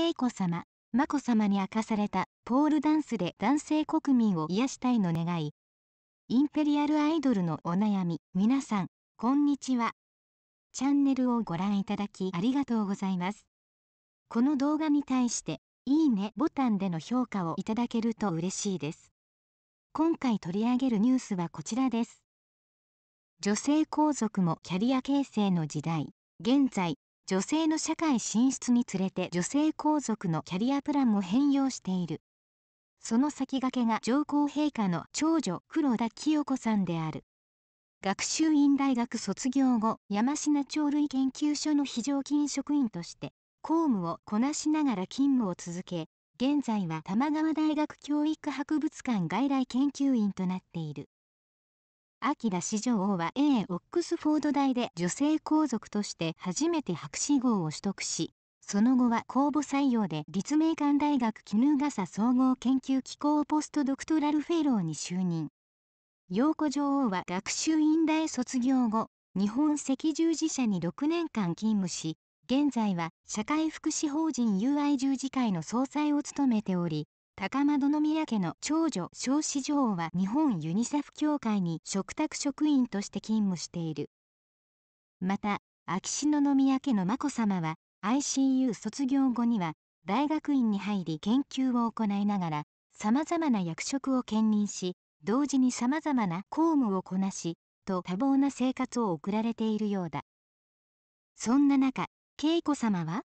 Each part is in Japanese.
恵子さま、眞子さまに明かされたポールダンスで男性国民を癒したいの願い。インペリアルアイドルのお悩み、皆さん、こんにちは。チャンネルをご覧いただきありがとうございます。この動画に対して、いいねボタンでの評価をいただけると嬉しいです。今回取り上げるニュースはこちらです。女性皇族もキャリア形成の時代、現在、女性の社会進出につれて女性皇族のキャリアプランも変容しているその先駆けが上皇陛下の長女黒田清子さんである学習院大学卒業後山科鳥類研究所の非常勤職員として公務をこなしながら勤務を続け現在は玉川大学教育博物館外来研究員となっているラ史上王は A オックスフォード大で女性皇族として初めて博士号を取得し、その後は公募採用で立命館大学絹傘総合研究機構ポストドクトラルフェローに就任。陽子女王は学習院大卒業後、日本赤十字社に6年間勤務し、現在は社会福祉法人 UI 十字会の総裁を務めており、高円宮家の長女少子女王は日本ユニセフ協会に嘱託職員として勤務しているまた秋篠宮家の眞子さまは ICU 卒業後には大学院に入り研究を行いながらさまざまな役職を兼任し同時にさまざまな公務をこなしと多忙な生活を送られているようだそんな中恵子さまは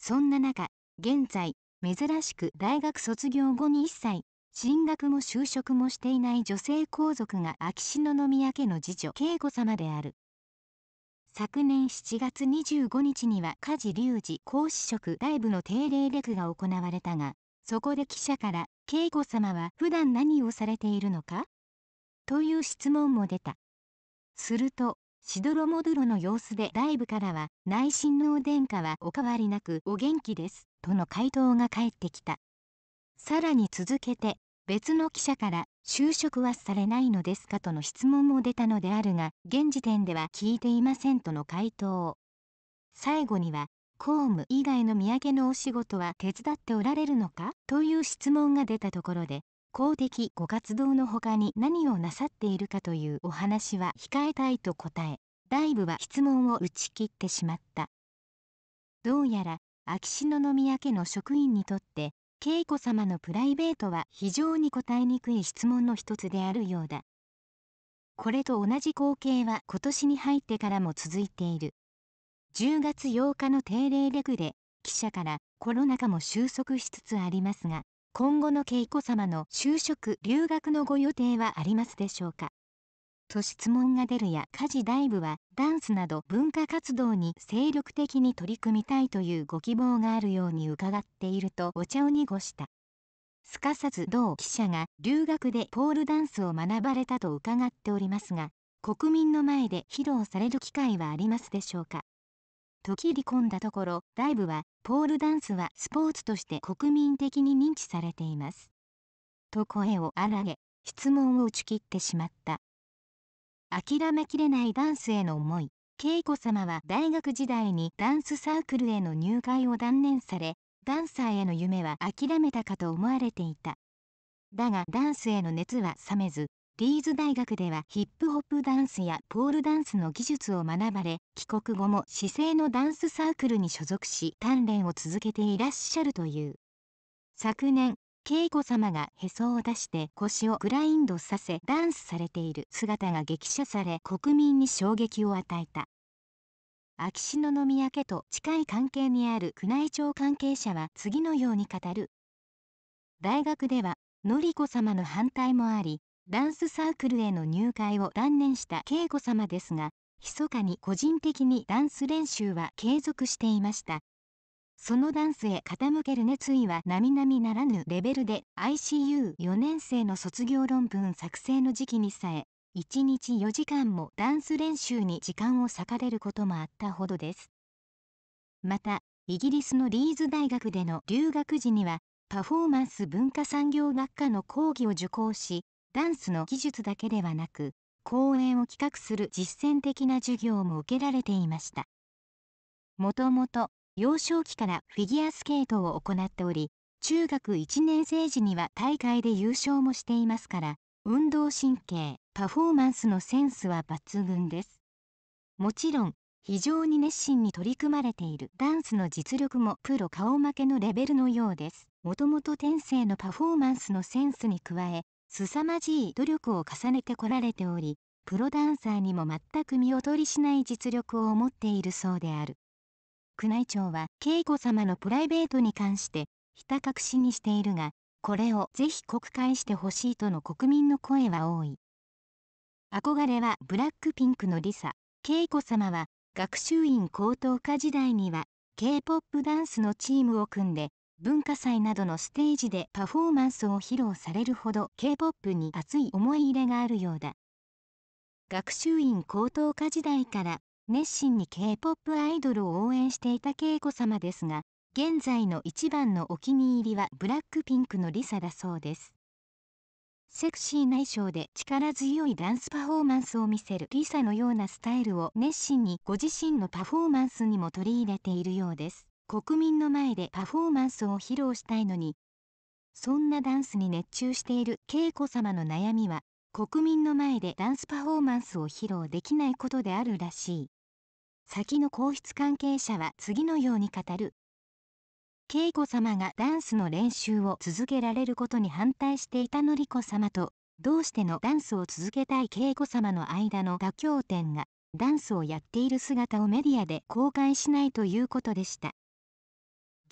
そんな中現在珍しく大学卒業後に一切進学も就職もしていない女性皇族が秋篠宮家の次女慶子様である昨年7月25日には家事隆二皇嗣職大部の定例略が行われたがそこで記者から「慶子様は普段何をされているのか?」という質問も出たするとしどろもどろの様子でライブからは内親王殿下はお変わりなくお元気ですとの回答が返ってきたさらに続けて別の記者から就職はされないのですかとの質問も出たのであるが現時点では聞いていませんとの回答最後には公務以外の土産のお仕事は手伝っておられるのかという質問が出たところで公的ご活動の他に何をなさっているかというお話は控えたいと答え、大部は質問を打ち切ってしまった。どうやら、秋篠宮家の職員にとって、恵子様のプライベートは非常に答えにくい質問の一つであるようだ。これと同じ光景は今年に入ってからも続いている。10月8日の定例レグで記者からコロナ禍も収束しつつありますが、今後の恵子さまの就職・留学のご予定はありますでしょうかと質問が出るや家事大部はダンスなど文化活動に精力的に取り組みたいというご希望があるように伺っているとお茶を濁したすかさず同記者が留学でポールダンスを学ばれたと伺っておりますが国民の前で披露される機会はありますでしょうかと切り込んだところ、ライブは、ポールダンスはスポーツとして国民的に認知されています。と声を荒げ、質問を打ち切ってしまった。諦めきれないダンスへの思い、恵子様は大学時代にダンスサークルへの入会を断念され、ダンサーへの夢は諦めたかと思われていた。だがダンスへの熱は冷めず、リーズ大学ではヒップホップダンスやポールダンスの技術を学ばれ帰国後も姿勢のダンスサークルに所属し鍛錬を続けていらっしゃるという昨年恵子様がへそを出して腰をグラインドさせダンスされている姿が激写され国民に衝撃を与えた秋篠宮家と近い関係にある宮内庁関係者は次のように語る大学では紀子さまの反対もありダンスサークルへの入会を断念した恵子さまですが、密かに個人的にダンス練習は継続していました。そのダンスへ傾ける熱意は並々ならぬレベルで ICU4 年生の卒業論文作成の時期にさえ、1日4時間もダンス練習に時間を割かれることもあったほどです。また、イギリスのリーズ大学での留学時には、パフォーマンス文化産業学科の講義を受講し、ダンスの技術だけではなく講演を企画する実践的な授業も受けられていましたもともと幼少期からフィギュアスケートを行っており中学1年生時には大会で優勝もしていますから運動神経パフォーマンスのセンスは抜群ですもちろん非常に熱心に取り組まれているダンスの実力もプロ顔負けのレベルのようですもともと天性のパフォーマンスのセンスに加え凄まじい努力を重ねてこられておりプロダンサーにも全く見劣りしない実力を持っているそうである宮内庁は恵子さまのプライベートに関してひた隠しにしているがこれをぜひ告解してほしいとの国民の声は多い憧れはブラックピンクのリサ恵子さまは学習院高等科時代には K-POP ダンスのチームを組んで文化祭などのステージでパフォーマンスを披露されるほど K-POP に熱い思い入れがあるようだ学習院高等科時代から熱心に K-POP アイドルを応援していた恵子様ですが現在の一番のお気に入りはブラックピンクのリサだそうですセクシーな衣装で力強いダンスパフォーマンスを見せるリサのようなスタイルを熱心にご自身のパフォーマンスにも取り入れているようです。国民の前でパフォーマンスを披露したいのにそんなダンスに熱中している恵子様の悩みは国民の前でダンスパフォーマンスを披露できないことであるらしい先の皇室関係者は次のように語る恵子様がダンスの練習を続けられることに反対していたり子様とどうしてのダンスを続けたい恵子様の間の妥協点がダンスをやっている姿をメディアで公開しないということでした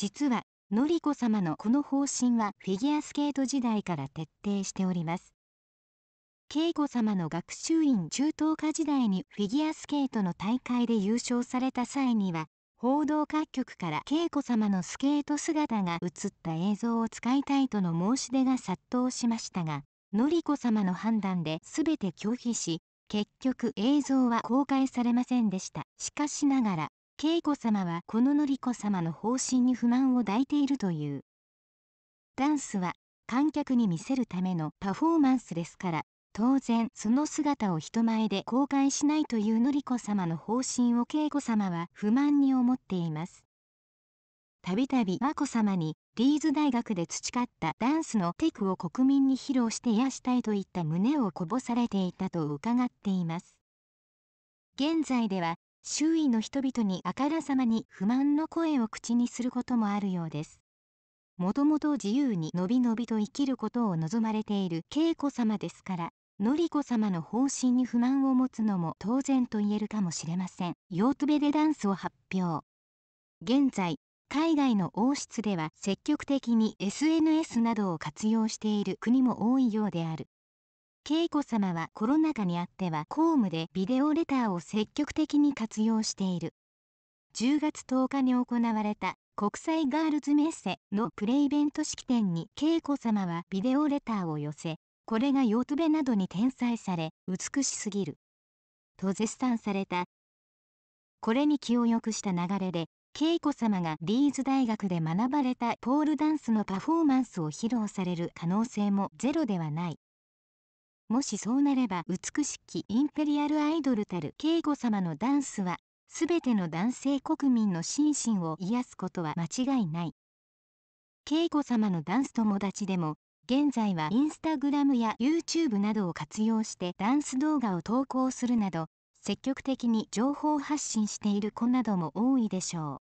実はの子さまのこの方針はフィギュアスケート時代から徹底しております恵子さまの学習院中等科時代にフィギュアスケートの大会で優勝された際には報道各局から恵子さまのスケート姿が映った映像を使いたいとの申し出が殺到しましたがの子さまの判断で全て拒否し結局映像は公開されませんでしたしかしながら恵子さまはこの紀子さまの方針に不満を抱いているというダンスは観客に見せるためのパフォーマンスですから当然その姿を人前で公開しないという紀子さまの方針を恵子さまは不満に思っていますたびたび眞子さまにリーズ大学で培ったダンスのテクを国民に披露して癒したいといった胸をこぼされていたと伺っています現在では周囲の人々にあからさまに不満の声を口にすることもあるようですもともと自由にのびのびと生きることを望まれている恵子様ですからのりこ様の方針に不満を持つのも当然と言えるかもしれませんヨートベでダンスを発表現在海外の王室では積極的に SNS などを活用している国も多いようである恵子さまはコロナ禍にあっては公務でビデオレターを積極的に活用している10月10日に行われた国際ガールズメッセのプレイベント式典に恵子さまはビデオレターを寄せこれがヨトベなどに転載され美しすぎると絶賛されたこれに気を良くした流れで恵子さまがリーズ大学で学ばれたポールダンスのパフォーマンスを披露される可能性もゼロではないもしそうなれば美しきインペリアルアイドルたる慶子様のダンスは全ての男性国民の心身を癒すことは間違いない慶子様のダンス友達でも現在はインスタグラムや YouTube などを活用してダンス動画を投稿するなど積極的に情報発信している子なども多いでしょ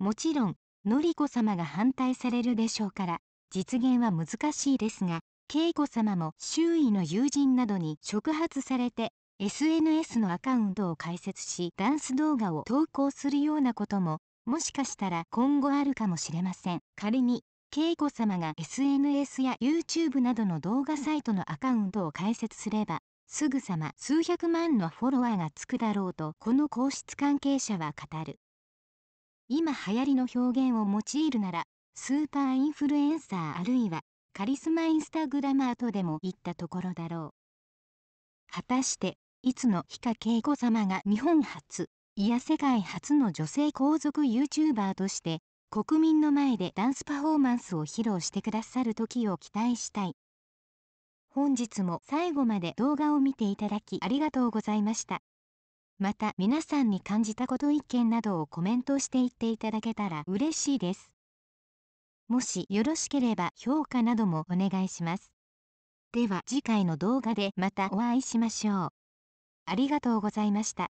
うもちろんのりこ様が反対されるでしょうから実現は難しいですが恵子さまも周囲の友人などに触発されて SNS のアカウントを開設しダンス動画を投稿するようなことももしかしたら今後あるかもしれません仮に恵子さまが SNS や YouTube などの動画サイトのアカウントを開設すればすぐさま数百万のフォロワーがつくだろうとこの皇室関係者は語る今流行りの表現を用いるならスーパーインフルエンサーあるいはカリスマインスタグラマーとでも言ったところだろう果たしていつの日か恵子様が日本初いや世界初の女性皇族 YouTuber として国民の前でダンスパフォーマンスを披露してくださる時を期待したい本日も最後まで動画を見ていただきありがとうございましたまた皆さんに感じたこと意見などをコメントしていっていただけたら嬉しいですもしよろしければ評価などもお願いします。では次回の動画でまたお会いしましょう。ありがとうございました。